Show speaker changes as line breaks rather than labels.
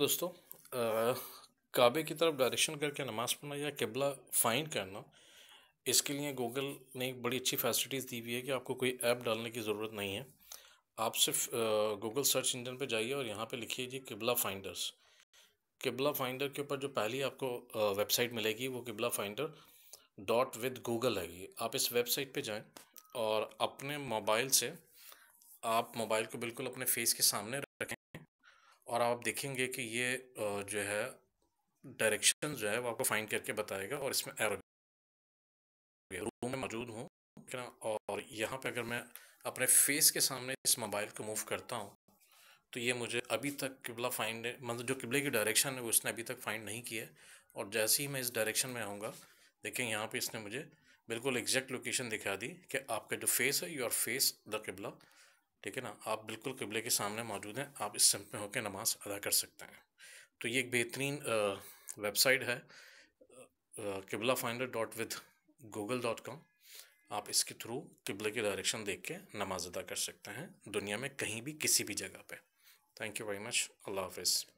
دوستو کعبے کی طرف ڈائریکشن کر کے نماز پڑھنا یا قبلہ فائن کرنا اس کے لیے گوگل نے ایک بڑی اچھی فیسلٹیز دی ہوئی ہے کہ آپ کو کوئی ایپ ڈالنے کی ضرورت نہیں ہے آپ صرف گوگل سرچ انجن پہ جائیے اور یہاں پہ لکھیے جی قبلہ فائنڈرز قبلہ فائنڈر کے اوپر جو پہلی آپ کو ویب سائٹ ملے گی وہ قبلہ فائنڈر ڈاٹ ود گوگل ہے گی آپ اس ویب سائٹ پہ جائیں اور اپنے موبائل سے آپ موبائل کو بالکل اپنے فیس کے سامنے رکھیں اور آپ دیکھیں گے کہ یہ جو ہے ڈائریکشن جو ہے وہ آپ کو فائنڈ کر کے بتائے گا اور اس میں ایرو روم میں موجود ہوں اور یہاں پہ اگر میں اپنے فیس کے سامنے اس موبائل کو موو کرتا ہوں تو یہ مجھے ابھی تک قبلہ فائنڈ مطلب جو قبلے کی ڈائریکشن ہے وہ اس نے ابھی تک فائنڈ نہیں کیا ہے اور جیسے ہی میں اس ڈائریکشن میں آؤں گا دیکھیں یہاں پہ اس نے مجھے بالکل ایگزیکٹ لوکیشن دکھا دی کہ آپ کا جو فیس ہے یور فیس دا قبلہ ٹھیک ہے نا آپ بالکل قبلے کے سامنے موجود ہیں آپ اس سمت میں ہو کے نماز ادا کر سکتے ہیں تو یہ ایک بہترین ویب سائٹ ہے Qibla finder dot with Google dot com آپ اس کے تھرو قبلے کی ڈائریکشن دیکھ کے نماز ادا کر سکتے ہیں دنیا میں کہیں بھی کسی بھی جگہ پہ تھینک یو ویری مچ اللہ حافظ